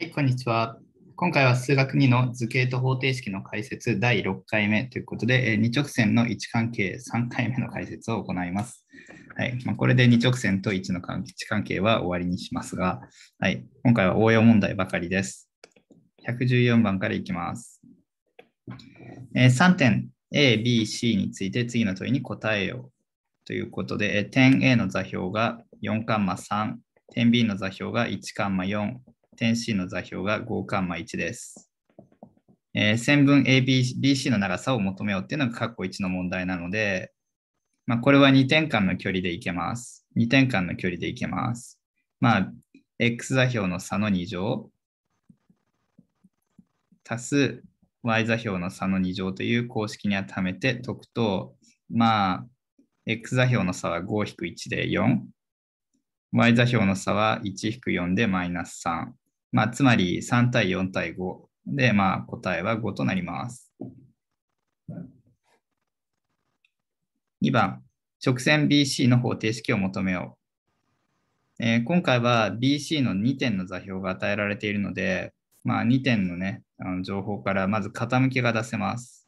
はい、こんにちは。今回は数学2の図形と方程式の解説第6回目ということで、え2直線の位置関係3回目の解説を行います。はいまあ、これで2直線と1の位置関係は終わりにしますが、はい、今回は応用問題ばかりです。114番からいきます。えー、3点 A、B、C について次の問いに答えようということで、えー、点 A の座標が4カンマ3、点 B の座標が1カンマ4、点 C の座標が5カンマ1です。えー、線分 ABC の長さを求めようっていうのが括弧1の問題なので、まあ、これは2点間の距離でいけます。2点間の距離でいけます。まあ、x 座標の差の2乗、足す y 座標の差の2乗という公式に当てはめて解くと、まあ、x 座標の差は5-1で4、y 座標の差は1-4でマイナス3。まあ、つまり3対4対5で、まあ、答えは5となります。2番、直線 BC の方程式を求めよう。えー、今回は BC の2点の座標が与えられているので、まあ、2点のね、あの情報からまず傾きが出せます。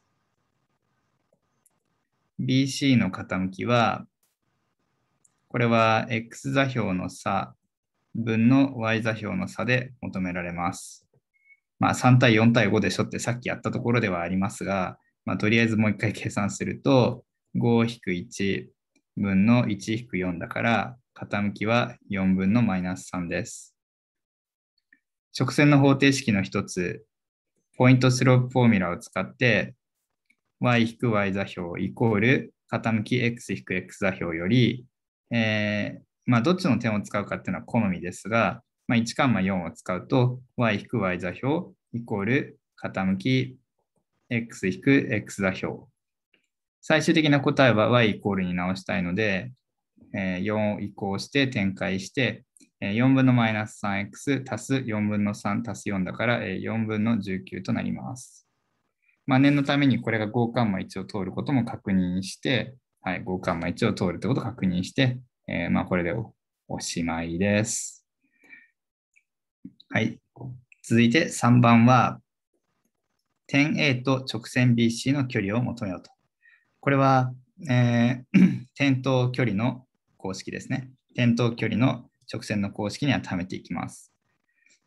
BC の傾きは、これは x 座標の差分の y 座標の差で求められます。まあ、3対4対5でしょってさっきやったところではありますが、まあ、とりあえずもう一回計算すると、5-1分の1-4だから、傾きは4分のマイナス3です。直線の方程式の一つ、ポイントスロープフォーミュラを使って、y-y 座標イコール傾き x-x 座標より、えー、まあ、どっちの点を使うかっていうのは好みですが、まあ、1カンマ4を使うと y-y 座標イコール傾き x-x 座標。最終的な答えは y イコールに直したいので、4を移行して展開して、4分のマイナス 3x 足す4分の3足す4だから、4分の19となります。まあ、念のためにこれが5カンマ1を通ることも確認して、はい、5カンマ1を通るということを確認して、えー、まあ、これでおしまいです。はい。続いて3番は、点 A と直線 BC の距離を求めようと。これは、えー、点と距離の公式ですね。点と距離の直線の公式に当てはめていきます。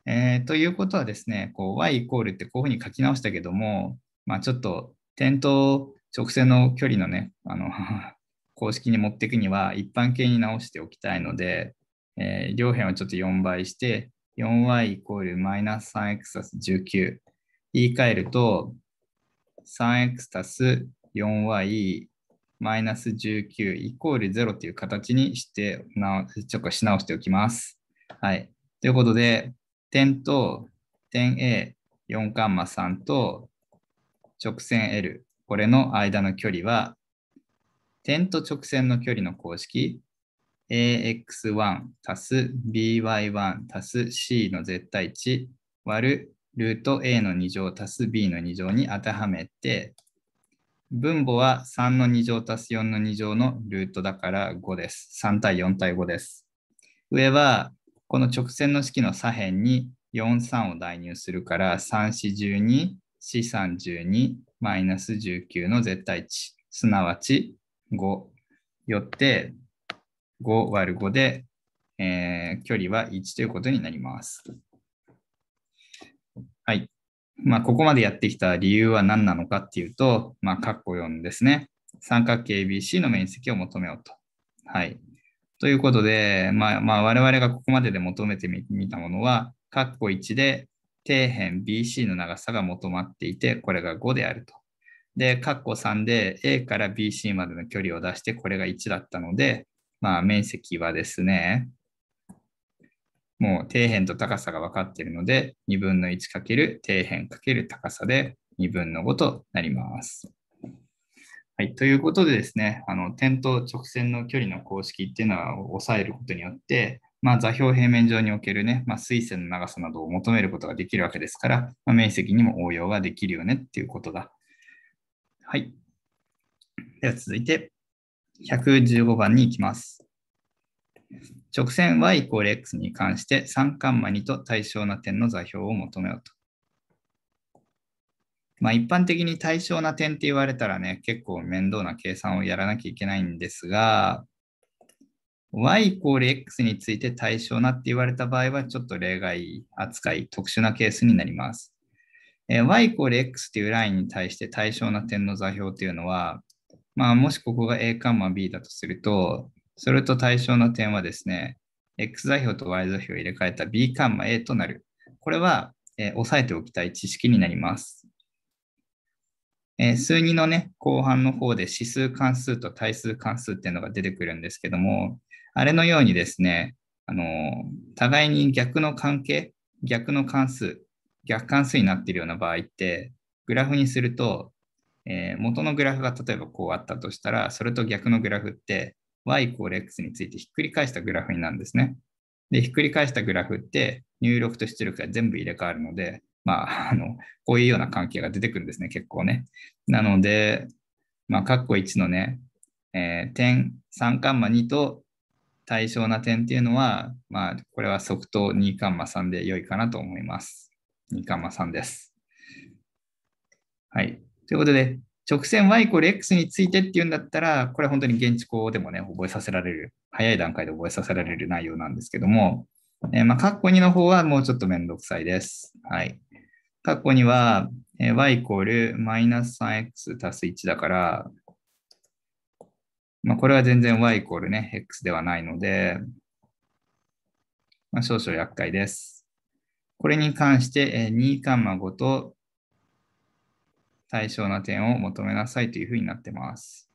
えー、ということはですね、こう y イコールってこういうふうに書き直したけども、まあ、ちょっと点と直線の距離のね、あの公式に持っていくには一般形に直しておきたいので、えー、両辺をちょっと4倍して 4y イコールマイナス 3x たす19言い換えると 3x たす 4y マイナス19イコール0という形にしてなちょっとし直しておきます。はい。ということで点と点 A 4カンマ3と直線 L これの間の距離は点と直線の距離の公式 ax1 たす by1 たす c の絶対値割るルート a の2乗たす b の2乗に当てはめて分母は3の2乗たす4の2乗のルートだから5です。3対4対5です。上はこの直線の式の左辺に43を代入するから34124312 19の絶対値すなわち5よって、5割る5で、えー、距離は1ということになります。はい。まあ、ここまでやってきた理由は何なのかっていうと、まあ、括弧4ですね。三角形 ABC の面積を求めようと。はい。ということで、まあ、まあ、我々がここまでで求めてみたものは、括弧1で底辺 BC の長さが求まっていて、これが5であると。で、カッコ3で A から BC までの距離を出して、これが1だったので、まあ、面積はですね、もう底辺と高さが分かっているので、2分の1かける底辺かける高さで2分の5となります。はい、ということでですね、あの点と直線の距離の公式っていうのは抑えることによって、まあ、座標平面上におけるね、まあ、水線の長さなどを求めることができるわけですから、まあ、面積にも応用ができるよねっていうことだはい。では続いて、115番に行きます。直線 y イコール x に関して3カンマ2と対象な点の座標を求めようと。まあ、一般的に対象な点って言われたらね、結構面倒な計算をやらなきゃいけないんですが、y イコール x について対象なって言われた場合は、ちょっと例外扱い、特殊なケースになります。えー、y イコール x ていうラインに対して対象な点の座標というのは、まあ、もしここが a カンマ b だとすると、それと対象な点はですね、x 座標と y 座標を入れ替えた b カンマ a となる。これは、えー、押さえておきたい知識になります。えー、数2のね、後半の方で指数関数と対数関数っていうのが出てくるんですけども、あれのようにですね、あのー、互いに逆の関係、逆の関数、逆関数になっているような場合って、グラフにすると、えー、元のグラフが例えばこうあったとしたら、それと逆のグラフって y イコール x についてひっくり返したグラフになるんですね。で、ひっくり返したグラフって入力と出力が全部入れ替わるので、まあ、あの、こういうような関係が出てくるんですね、結構ね。なので、まあ、括弧1のね、えー、点3カンマ2と対象な点っていうのは、まあ、これは即答2カンマ3で良いかなと思います。三カさんです。はい。ということで、直線 y イコール x についてっていうんだったら、これは本当に現地校でもね、覚えさせられる、早い段階で覚えさせられる内容なんですけども、えー、まあ、カッコ2の方はもうちょっとめんどくさいです。はい。カッコ2は、えー、y イコールマイナス 3x たす1だから、まあ、これは全然 y イコールね、x ではないので、まあ、少々厄介です。これに関して2カンマ5と対象な点を求めなさいというふうになってます。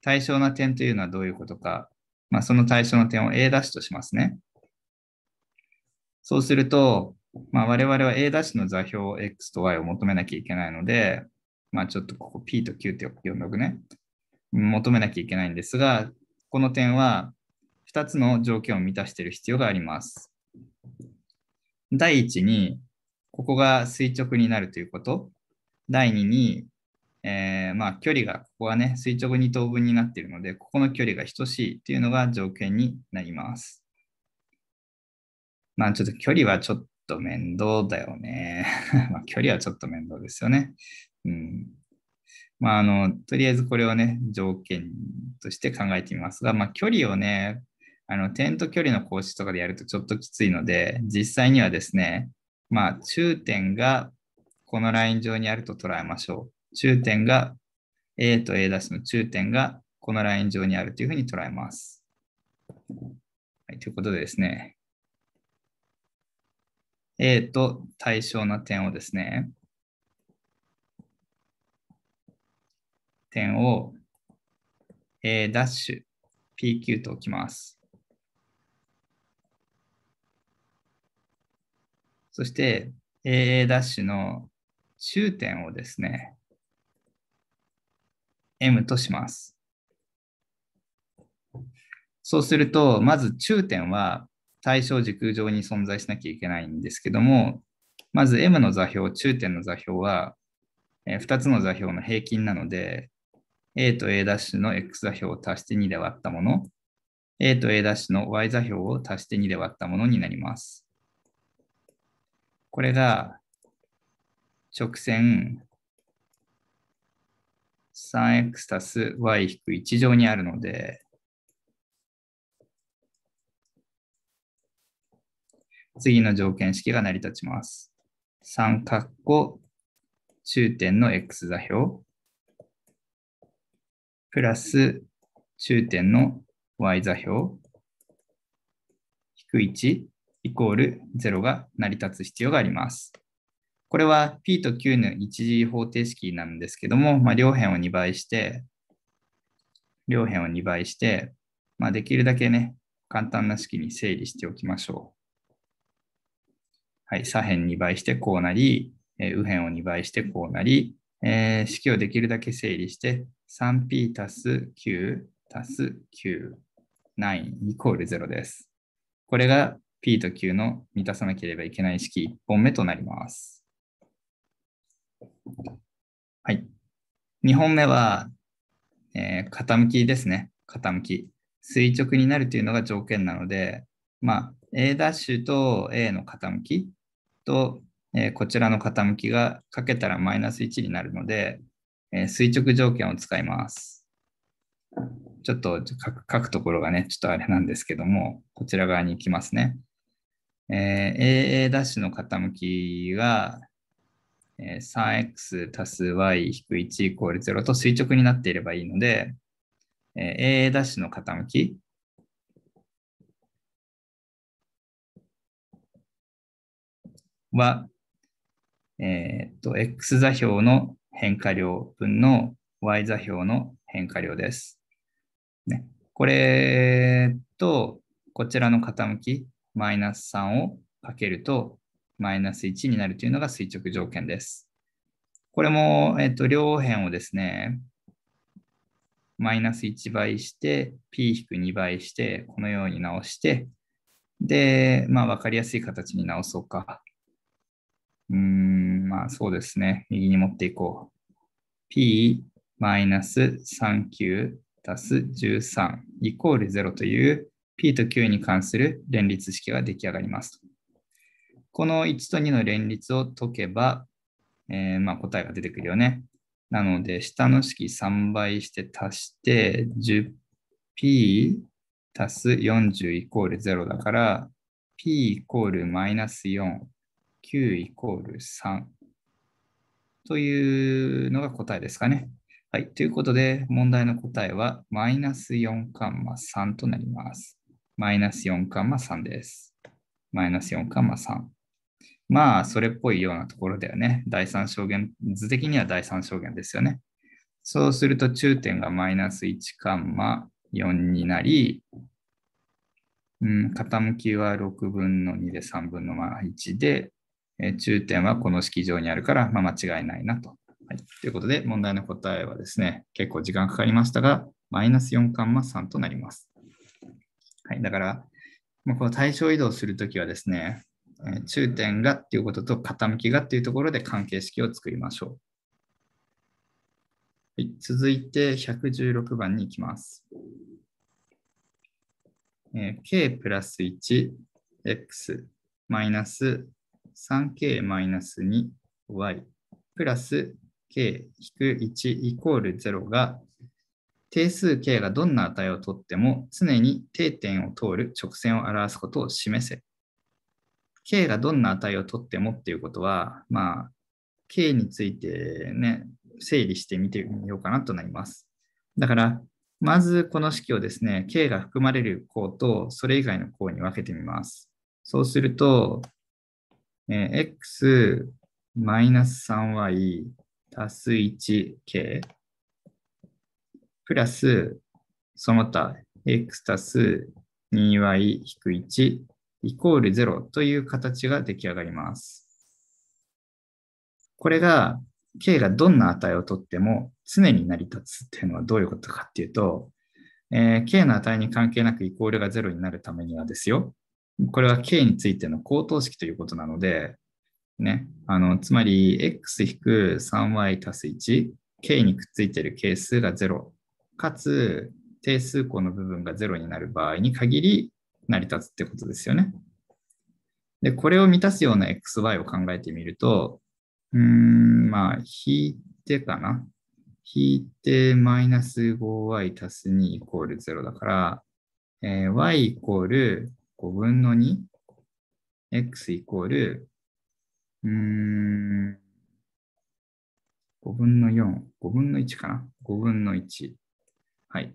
対象な点というのはどういうことか、まあ、その対象の点を A' としますね。そうすると、まあ、我々は A' の座標を X と Y を求めなきゃいけないので、まあ、ちょっとここ P と Q って呼んどくね。求めなきゃいけないんですが、この点は2つの条件を満たしている必要があります。第一に、ここが垂直になるということ。第二に、えー、まあ、距離が、ここはね、垂直に等分になっているので、ここの距離が等しいというのが条件になります。まあ、ちょっと距離はちょっと面倒だよね。ま距離はちょっと面倒ですよね。うん。まあ、あの、とりあえずこれをね、条件として考えてみますが、まあ、距離をね、あの、点と距離の講師とかでやるとちょっときついので、実際にはですね、まあ、中点がこのライン上にあると捉えましょう。中点が A と A' の中点がこのライン上にあるというふうに捉えます。はい、ということでですね、A と対象の点をですね、点を A'PQ と置きます。そして AA ダッシュの終点をですね、M とします。そうすると、まず中点は対象軸上に存在しなきゃいけないんですけども、まず M の座標、中点の座標は、え2つの座標の平均なので、A と A' の X 座標を足して2で割ったもの、A と A' の Y 座標を足して2で割ったものになります。これが直線 3x たす y-1 乗にあるので、次の条件式が成り立ちます。三括弧中点の x 座標、プラス中点の y 座標、引く1イコール0が成り立つ必要があります。これは P と Q の一次方程式なんですけども、まあ、両辺を2倍して、両辺を2倍して、まあ、できるだけね、簡単な式に整理しておきましょう。はい、左辺2倍してこうなり、えー、右辺を2倍してこうなり、えー、式をできるだけ整理して、3p 足す9たす9、9イコール0です。これが P と Q の満たさなければいけない式1本目となります。はい。2本目は、えー、傾きですね。傾き。垂直になるというのが条件なので、まあ、A' と A の傾きと、えー、こちらの傾きがかけたらマイナス1になるので、えー、垂直条件を使います。ちょっと書くところがね、ちょっとあれなんですけども、こちら側に行きますね。えー、AA ダッシュの傾きが、えー、3x 足す y-1 イコール0と垂直になっていればいいので、えー、AA ダッシュの傾きは、えー、っと、x 座標の変化量分の y 座標の変化量です。ね、これと、こちらの傾きマイナス3をかけると、マイナス1になるというのが垂直条件です。これも、えっと、両辺をですね、マイナス1倍して、p-2 倍して、このように直して、で、まあ、わかりやすい形に直そうか。うん、まあ、そうですね。右に持っていこう。p マイナス39足す13イコール0という P と Q に関する連立式が出来上がります。この1と2の連立を解けば、えー、まあ、答えが出てくるよね。なので、下の式3倍して足して、10p 足す40イコール0だから、p イコールマイナス4、q イコール3というのが答えですかね。はい。ということで、問題の答えは、マイナス4カンマ3となります。マイナス4カマ3です。マイナス4カマ3。まあ、それっぽいようなところだよね。第三証言、図的には第三証言ですよね。そうすると中点がマイナス1カマ4になり、うん、傾きは6分の2で3分の1で、え中点はこの式上にあるから、まあ、間違いないなと。はい、ということで、問題の答えはですね、結構時間かかりましたが、マイナス4カンマ3となります。はい、だから、まあ、この対象移動するときはですね、え中点がっていうことと傾きがっていうところで関係式を作りましょう。はい、続いて116番に行きます。えー、k プラス 1x マイナス 3k マイナス 2y プラス k く1イコール0が定数 k がどんな値をとっても常に定点を通る直線を表すことを示せ。K がどんな値をとってもっていうことは、まあ、K についてね、整理してみてみようかなとなります。だから、まずこの式をですね、K が含まれる項とそれ以外の項に分けてみます。そうすると、えー、x マイナス 3y 足す 1k プラス、その他 x たす 2y-1 イコール0という形が出来上がります。これが k がどんな値をとっても常に成り立つっていうのはどういうことかっていうと、えー、k の値に関係なくイコールが0になるためにはですよ。これは k についての高等式ということなので、ね、あのつまり x-3y たす 1k にくっついてる係数が0かつ定数項の部分が0になる場合に限り成り立つってことですよね。で、これを満たすような xy を考えてみると、うん、まあ、引いてかな。引いてマイナス 5y 足す2イコール0だから、えー、y イコール5分の 2x イコール、うーん、5分の4、5分の1かな ?5 分の1。はい。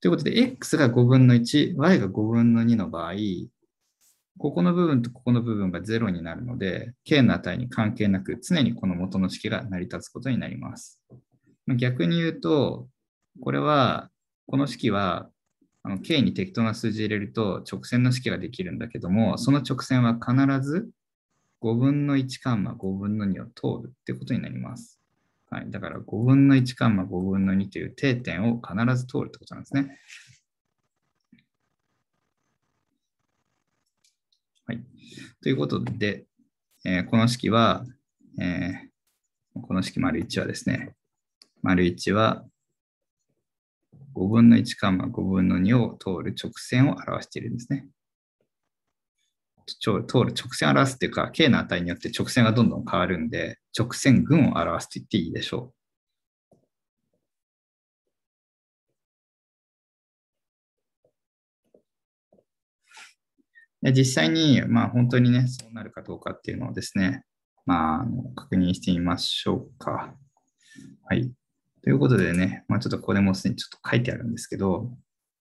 ということで、x が5分の1、y が5分の2の場合、ここの部分とここの部分が0になるので、k の値に関係なく、常にこの元の式が成り立つことになります。逆に言うと、これは、この式は、k に適当な数字入れると直線の式ができるんだけども、その直線は必ず5分の1カンマ5分の2を通るってことになります。はい、だから5分の1カンマ5分の2という定点を必ず通るってことなんですね。はい、ということで、えー、この式は、えー、この式丸1はですね、丸1は5分の1カンマ5分の2を通る直線を表しているんですね。通る直線を表すっていうか、k の値によって直線がどんどん変わるんで、直線群を表すと言っていいでしょう。で実際に、まあ、本当にね、そうなるかどうかっていうのをですね、まあ、確認してみましょうか。はい。ということでね、まあ、ちょっとこれもすでにちょっと書いてあるんですけど、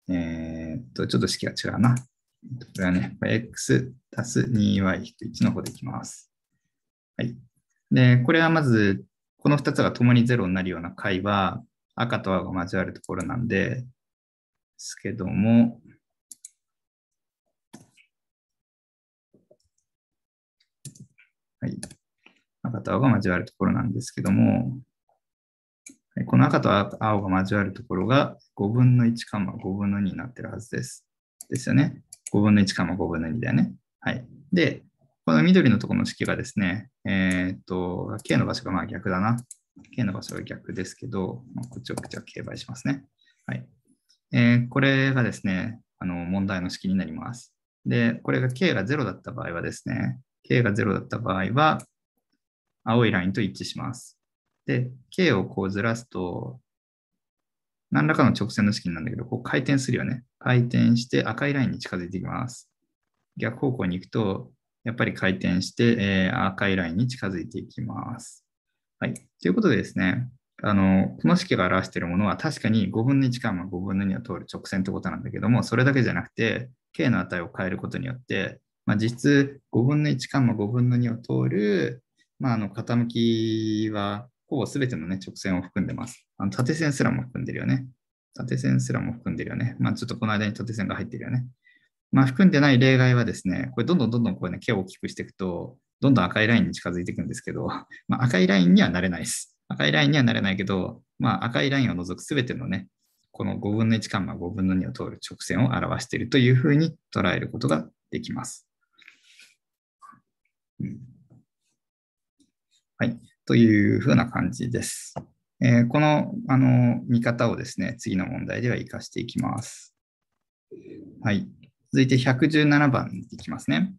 えー、っと、ちょっと式が違うな。これはね、x 足す 2y 引く1の方でいきます。はい。で、これはまず、この2つが共に0になるような解は、赤と青が交わるところなんで、ですけども、はい。赤と青が交わるところなんですけども、この赤と青が交わるところが5分の1かま5分の2になってるはずです。ですよね。5分の1か5分の2だよね。はい。で、この緑のところの式がですね、えっ、と、k の場所がまあ逆だな。k の場所が逆ですけど、まあ、こっちをこっちは競売しますね。はい。えー、これがですね、あの問題の式になります。で、これが k が0だった場合はですね、k が0だった場合は、青いラインと一致します。で、k をこうずらすと、何らかの直線の式なんだけど、こう回転するよね。回転して赤いラインに近づいていきます。逆方向に行くと、やっぱり回転して、えー、赤いラインに近づいていきます。はい。ということでですね、あの、この式が表しているものは確かに5分の1から5分の2を通る直線ってことなんだけども、それだけじゃなくて、k の値を変えることによって、まあ、実質5分の1から5分の2を通る、まあ、あの傾きはほぼ全ての、ね、直線を含んでます。あの縦線すらも含んでるよね。縦線すらも含んでるよね。まあ、ちょっとこの間に縦線が入ってるよね。まあ、含んでない例外はですね、これどんどんどんどんこうね、毛を大きくしていくと、どんどん赤いラインに近づいていくんですけど、まあ、赤いラインにはなれないです。赤いラインにはなれないけど、まあ、赤いラインを除くすべてのね、この5分の1カンマ5分の2を通る直線を表しているというふうに捉えることができます。うん、はい。というふうな感じです。えー、このあの見方をですね、次の問題では活かしていきます。はい。続いて117番いきますね。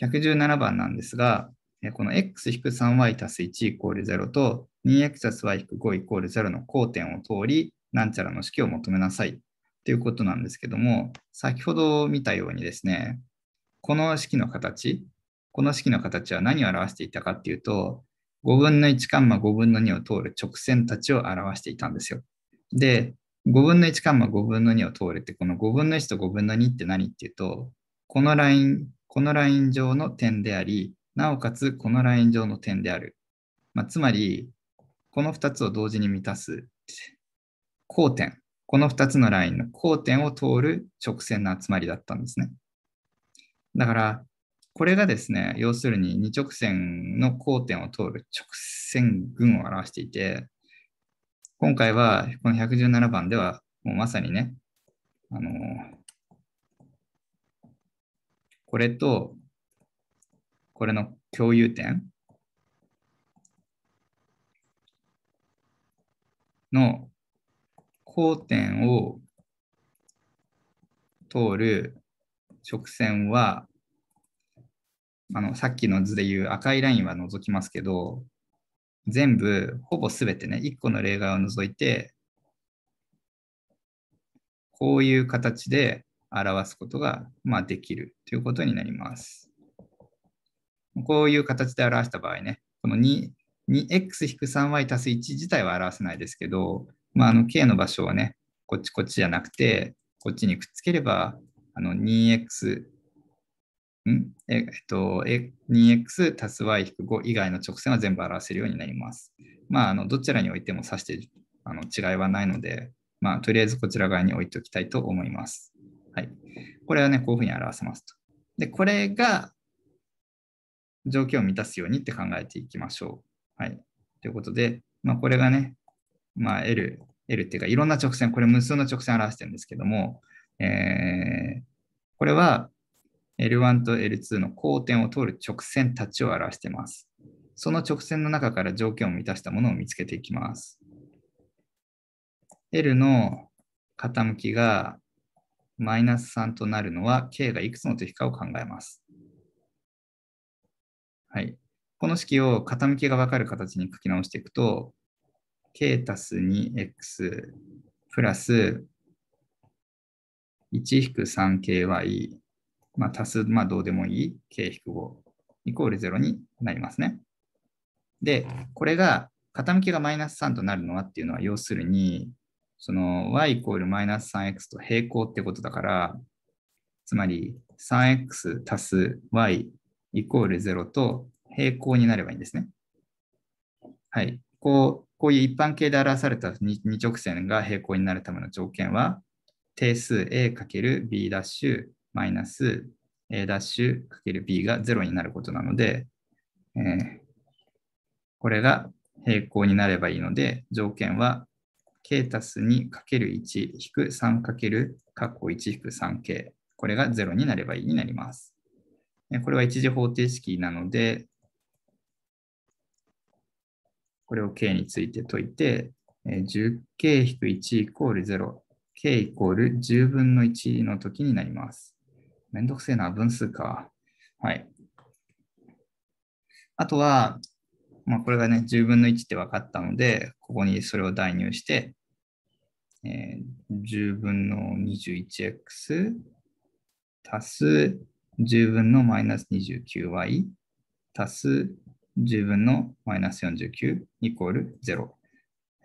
117番なんですが、この x-3y す1イコール0と 2x す y 5イコール0の交点を通り、なんちゃらの式を求めなさいということなんですけども、先ほど見たようにですね、この式の形、この式の形は何を表していたかっていうと、5分の1カンマ5分の2を通る直線たちを表していたんですよ。で、5分の1カンマ5分の2を通るって、この5分の1と5分の2って何っていうと、このライン、このライン上の点であり、なおかつこのライン上の点である。まあ、つまり、この2つを同時に満たす交点、この2つのラインの交点を通る直線の集まりだったんですね。だから、これがですね、要するに二直線の交点を通る直線群を表していて、今回はこの117番ではもうまさにね、あのこれとこれの共有点の交点を通る直線はあのさっきの図でいう赤いラインは除きますけど、全部、ほぼすべてね、1個の例外を除いて、こういう形で表すことが、まあ、できるということになります。こういう形で表した場合ね、この 2, x 3 y 足す1自体は表せないですけど、まあ、あの k の場所をね、こっちこっちじゃなくて、こっちにくっつければ、あの 2x んえっと、2x 足す y 引く5以外の直線は全部表せるようになります。まあ、あのどちらにおいても指してあの違いはないので、まあ、とりあえずこちら側に置いておきたいと思います。はい、これはね、こういうふうに表せますと。で、これが条件を満たすようにって考えていきましょう。はい、ということで、まあ、これがね、まあ、L、L っていうか、いろんな直線、これ無数の直線を表してるんですけども、えー、これは L1 と L2 の交点を通る直線たちを表しています。その直線の中から条件を満たしたものを見つけていきます。L の傾きがマイナス3となるのは K がいくつの時かを考えます。はい、この式を傾きが分かる形に書き直していくと K たす 2X プラス 1-3KY まあ、足す、まあ、どうでもいい形符5イコール0になりますね。で、これが傾きがマイナス3となるのはっていうのは、要するに、その y イコールマイナス 3x と平行ってことだから、つまり 3x 足す y イコール0と平行になればいいんですね。はい。こう、こういう一般形で表された2直線が平行になるための条件は、定数 a×b' マイナス A ダッシュかける B が0になることなので、えー、これが平行になればいいので、条件は k たす2かける1引く3かける括弧1引く 3k。これが0になればいいになります。これは一次方程式なので、これを k について解いて、10k-1 イコール0、k イコール10分の1の時になります。めんどくせえな、分数か。はい。あとは、まあ、これがね、10分の1って分かったので、ここにそれを代入して、えー、10分の 21x 足す10分のマイナス 29y 足す10分のマイナス49イコール0。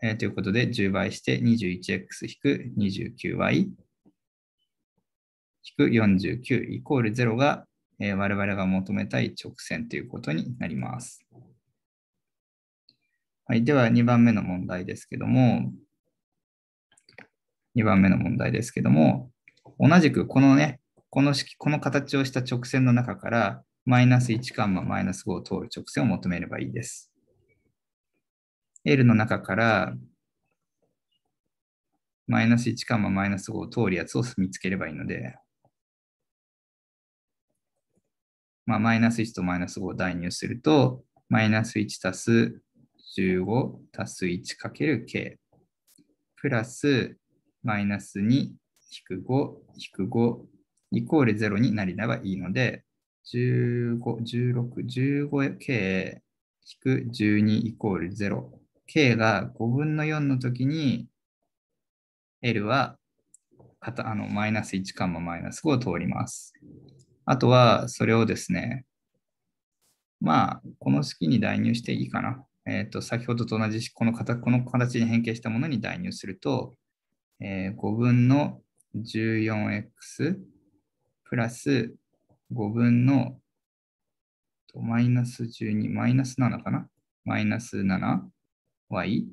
えー、ということで、10倍して 21x 引く 29y 49イコール0が、えー、我々が求めたい直線ということになります。はい、では2番目の問題ですけども、2番目の問題ですけども、同じくこのね、この式、この形をした直線の中から、マイナス1カンママイナス5を通る直線を求めればいいです。L の中から、マイナス1カンママイナス5を通るやつを見つければいいので、まあ、マイナス1とマイナス5を代入すると、マイナス1たす15たす1かける k プラスマイナス2引く5引く5イコール0になりればいいので、15、16、15k 引く12イコール0。k が5分の4の時に L はあのマイナス1カンママイナス5を通ります。あとは、それをですね、まあ、この式に代入していいかな。えっ、ー、と、先ほどと同じこの形、この形に変形したものに代入すると、えー、5分の 14x プラス5分のマイナス12、マイナス7かなマイナス 7y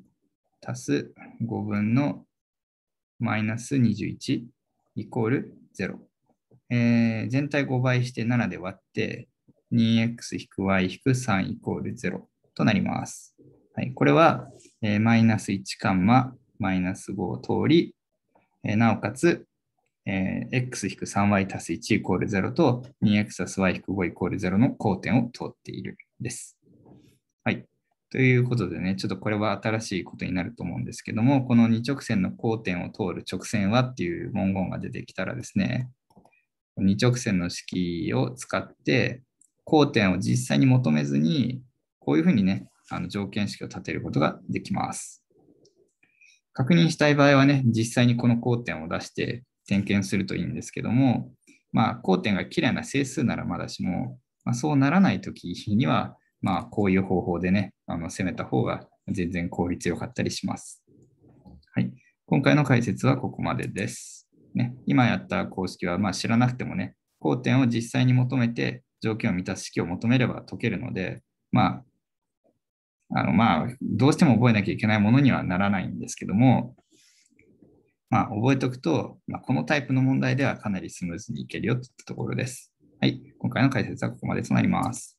足す5分のマイナス21イコール0。えー、全体5倍して7で割って、2x-y-3 イコール0となります。はい、これは、えー、マイナス1カンマ、マイナス5を通り、えー、なおかつ、えー、x-3y 足す1イコール0と 2x 足す y 引く5イコール0の交点を通っているです。はい。ということでね、ちょっとこれは新しいことになると思うんですけども、この2直線の交点を通る直線はっていう文言が出てきたらですね、二直線の式を使って交点を実際に求めずにこういうふうにねあの条件式を立てることができます。確認したい場合はね実際にこの交点を出して点検するといいんですけども、まあ、交点がきれいな整数ならまだしも、まあ、そうならないときには、まあ、こういう方法でねあの攻めた方が全然効率よかったりします。はい、今回の解説はここまでです。ね、今やった公式はま知らなくてもね、交点を実際に求めて条件を満たす式を求めれば解けるので、まあ、あのまあ、どうしても覚えなきゃいけないものにはならないんですけども、まあ、覚えておくと、まあ、このタイプの問題ではかなりスムーズにいけるよといったところです。はい、今回の解説はここまでとなります。